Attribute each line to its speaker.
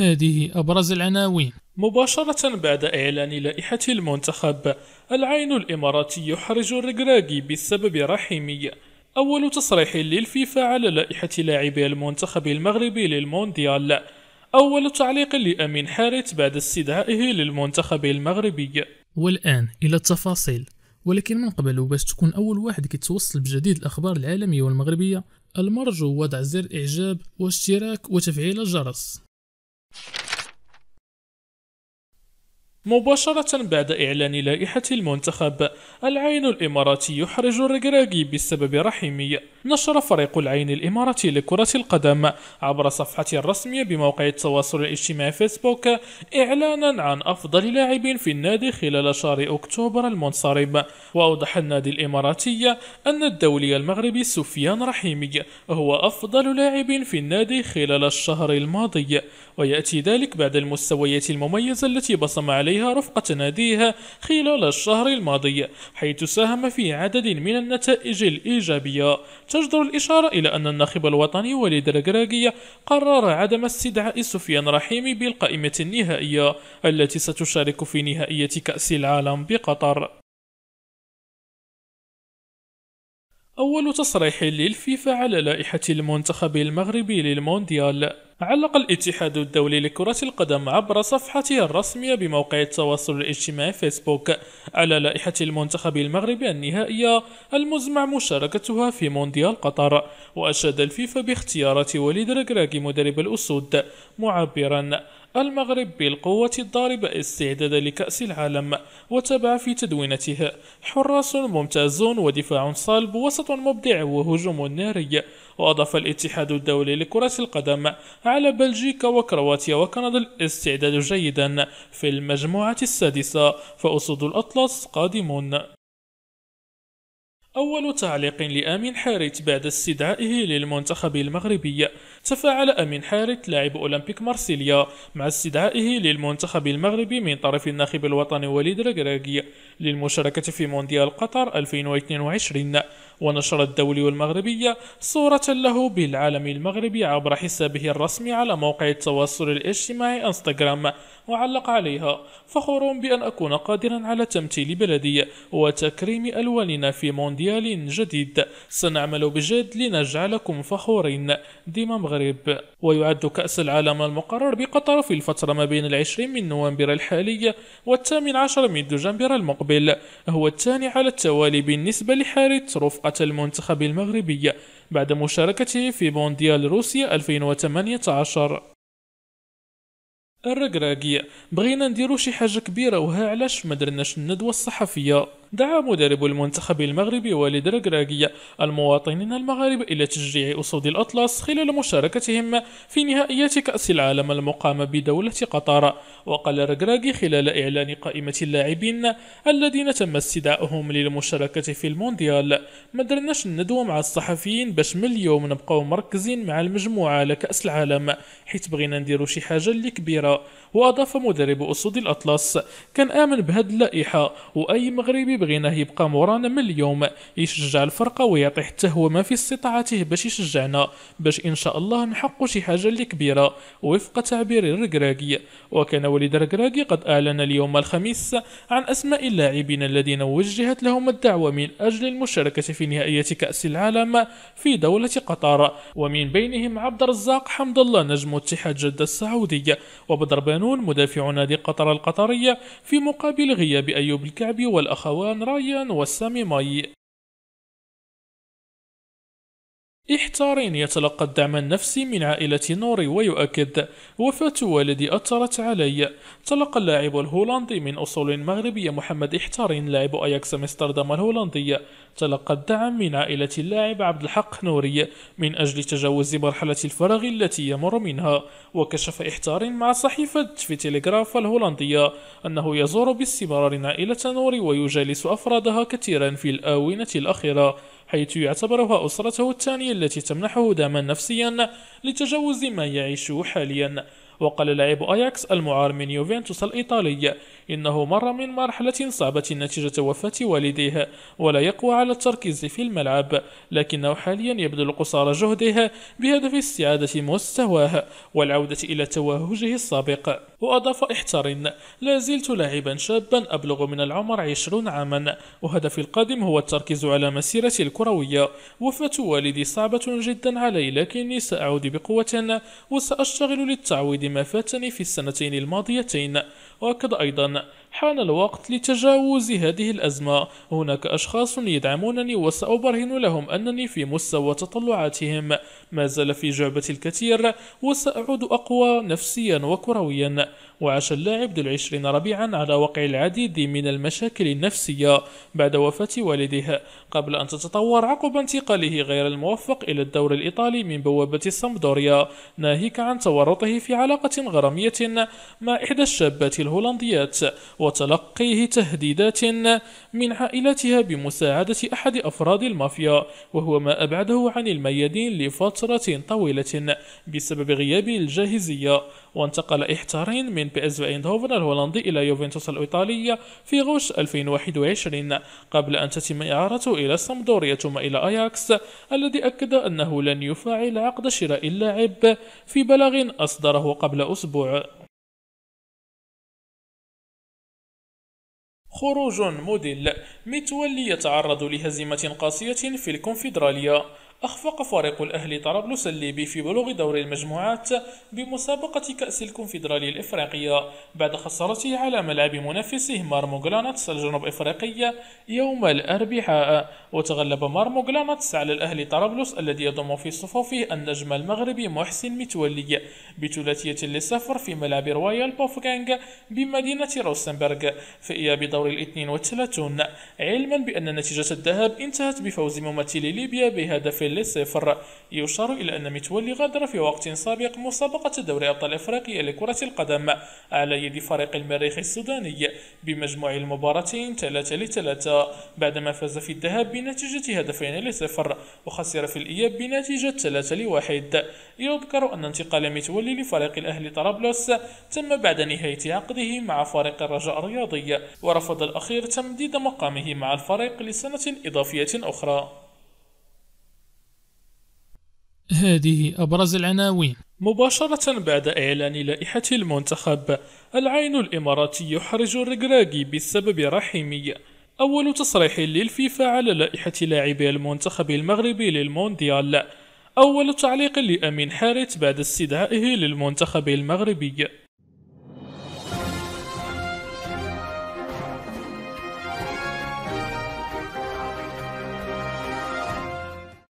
Speaker 1: هذه أبرز العناوين مباشرة بعد إعلان لائحة المنتخب العين الإماراتي يحرج الركراكي بسبب رحمي أول تصريح للفيفا على لائحة لاعبي المنتخب المغربي للمونديال أول تعليق لأمين حارث بعد استدعائه للمنتخب المغربي والآن إلى التفاصيل ولكن من قبل وباش تكون أول واحد كيتوصل بجديد الأخبار العالمية والمغربية المرجو وضع زر إعجاب واشتراك وتفعيل الجرس مباشرة بعد إعلان لائحة المنتخب العين الإماراتي يحرج الركراكي بسبب رحمي نشر فريق العين الإماراتي لكرة القدم عبر صفحة الرسمية بموقع التواصل الاجتماعي فيسبوك إعلانا عن أفضل لاعب في النادي خلال شهر أكتوبر المنصرم وأوضح النادي الإماراتي أن الدولي المغربي سفيان رحيمي هو أفضل لاعب في النادي خلال الشهر الماضي ويأتي ذلك بعد المستويات المميزة التي بصم عليها عليها رفقة ناديها خلال الشهر الماضي حيث ساهم في عدد من النتائج الإيجابية تجدر الإشارة إلى أن الناخب الوطني وليد الكراكية قرر عدم استدعاء سفيان رحيمي بالقائمة النهائية التي ستشارك في نهائية كأس العالم بقطر أول تصريح للفيفا على لائحة المنتخب المغربي للمونديال علق الاتحاد الدولي لكرة القدم عبر صفحته الرسمية بموقع التواصل الاجتماعي فيسبوك على لائحة المنتخب المغربي النهائية المزمع مشاركتها في مونديال قطر وأشاد الفيفا باختيارات وليد ركراكي مدرب الأسود معبرا المغرب بالقوة الضاربة استعدادا لكأس العالم وتبع في تدوينتها حراس ممتازون ودفاع صلب وسط مبدع وهجوم ناري وأضاف الاتحاد الدولي لكرة القدم على بلجيكا وكرواتيا وكندا الاستعداد جيدا في المجموعة السادسة فأسود الأطلس قادمون أول تعليق لآمين حارث بعد استدعائه للمنتخب المغربي تفاعل أمين حارث لاعب أولمبيك مارسيليا مع استدعائه للمنتخب المغربي من طرف الناخب الوطني وليد ركراكي للمشاركة في مونديال قطر 2022 ونشر الدولي والمغربية صورة له بالعالم المغربي عبر حسابه الرسمي على موقع التواصل الاجتماعي انستغرام وعلق عليها فخور بأن أكون قادرا على تمثيل بلدي وتكريم ألواننا في مونديال جديد سنعمل بجد لنجعلكم فخورين ديما مغرب المغرب ويعد كأس العالم المقرر بقطر في الفترة ما بين العشرين من نوفمبر الحالي والثامن عشر من دجنبر المقبل هو الثاني على التوالي بالنسبة لحارس رفقة المنتخب المغربي بعد مشاركته في مونديال روسيا 2018 الركراكي بغينا نديرو شي حاجة كبيرة وها علاش ما درناش الندوة الصحفية دعا مدرب المنتخب المغربي والد ركراكي المواطنين المغاربة إلى تشجيع أسود الأطلس خلال مشاركتهم في نهائيات كأس العالم المقامة بدولة قطر وقال ركراكي خلال إعلان قائمة اللاعبين الذين تم استدعائهم للمشاركة في المونديال ما درناش الندوة مع الصحفيين باش من اليوم نبقاو مركزين مع المجموعة لكأس العالم حيت بغينا نديرو شي حاجة اللي كبيرة وأضاف مدرب أسود الأطلس كان آمن بهذه اللائحة وأي مغربي بغيناه يبقى مورانا من اليوم يشجع الفرقه ويعطي حتى هو ما في استطاعته باش يشجعنا باش ان شاء الله نحقق شي حاجه اللي كبيره وفق تعبير الركراكي وكان وليد الركراكي قد اعلن اليوم الخميس عن اسماء اللاعبين الذين وجهت لهم الدعوه من اجل المشاركه في نهائيه كاس العالم في دوله قطر ومن بينهم عبد الرزاق حمد الله نجم اتحاد جده السعودي وبدر بانون مدافع نادي قطر القطري في مقابل غياب ايوب الكعبي والاخوات رايان والسامي مي إحتارين يتلقى الدعم النفسي من عائلة نوري ويؤكد وفاة والدي أثرت علي تلقى اللاعب الهولندي من أصول مغربية محمد إحتارين لاعب أياكس أمستردام الهولندية تلقى الدعم من عائلة اللاعب عبد الحق نوري من أجل تجاوز مرحلة الفراغ التي يمر منها وكشف إحتارين مع صحيفة في تيليغراف الهولندية أنه يزور باستمرار عائلة نوري ويجالس أفرادها كثيرا في الآونة الأخيرة حيث يعتبرها أسرته الثانية التي تمنحه دعما نفسيا لتجاوز ما يعيشه حاليا وقال لاعب أياكس المعار من يوفنتوس الإيطالي إنه مر من مرحلة صعبة نتيجة وفاة والديه ولا يقوى على التركيز في الملعب لكنه حاليا يبذل قصارى جهده بهدف استعادة مستواه والعودة إلى توهجه السابق وأضاف احترن لا زلت لاعبا شابا أبلغ من العمر 20 عاما وهدفي القادم هو التركيز على مسيرتي الكروية وفاة والدي صعبة جدا علي لكني سأعود بقوة وسأشتغل للتعويض لما فاتني في السنتين الماضيتين وأكد أيضا حان الوقت لتجاوز هذه الأزمة هناك أشخاص يدعمونني وسأبرهن لهم أنني في مستوى تطلعاتهم ما زال في جعبة الكثير وسأعود أقوى نفسيا وكرويا وعاش اللاعب ذو العشرين ربيعا على وقع العديد من المشاكل النفسية بعد وفاة والده قبل أن تتطور عقب انتقاله غير الموفق إلى الدور الإيطالي من بوابة السامدوريا ناهيك عن تورطه في علاقة غرامية مع إحدى الشابات الهولنديات و وتلقيه تهديدات من عائلتها بمساعدة أحد أفراد المافيا وهو ما أبعده عن الميادين لفترة طويلة بسبب غياب الجاهزية وانتقل إحتارين من بي اس ايندهوفن الهولندي إلى يوفنتوس الإيطالية في غوش 2021 قبل أن تتم إعارته إلى سامدوريا ثم إلى أياكس الذي أكد أنه لن يفعل عقد شراء اللاعب في بلاغ أصدره قبل أسبوع خروج موديل متولي يتعرض لهزيمة قاسية في الكونفدرالية أخفق فريق الأهلي طرابلس الليبي في بلوغ دور المجموعات بمسابقة كأس الكونفدرالية الإفريقية بعد خسارته على ملعب منافسه مارمو الجنوب إفريقية يوم الأربعاء وتغلب مارمو على الأهلي طرابلس الذي يضم في صفوفه النجم المغربي محسن متولي بثلاثية للسفر في ملعب رويال بوفغانغ بمدينة روسنبرغ في إياب دور الاثنين والثلاثون علما بأن نتيجة الذهاب انتهت بفوز ممثل ليبيا بهدف اللي يشار إلى أن متولي غادر في وقت سابق مسابقة دوري أبطال أفريقيا لكرة القدم على يد فريق المريخ السوداني بمجموع المباراتين 3 لثلاثة بعدما فاز في الذهاب بنتيجة هدفين لصفر وخسر في الإياب بنتيجة 3 لواحد يذكر أن انتقال متولي لفريق الأهلي طرابلس تم بعد نهاية عقده مع فريق الرجاء الرياضي ورفض الأخير تمديد مقامه مع الفريق لسنة إضافية أخرى هذه أبرز العناوين مباشرة بعد إعلان لائحة المنتخب العين الإماراتي يحرج الركراكي بسبب رحمي أول تصريح للفيفا على لائحة لاعبي المنتخب المغربي للمونديال أول تعليق لأمين حارث بعد استدعائه للمنتخب المغربي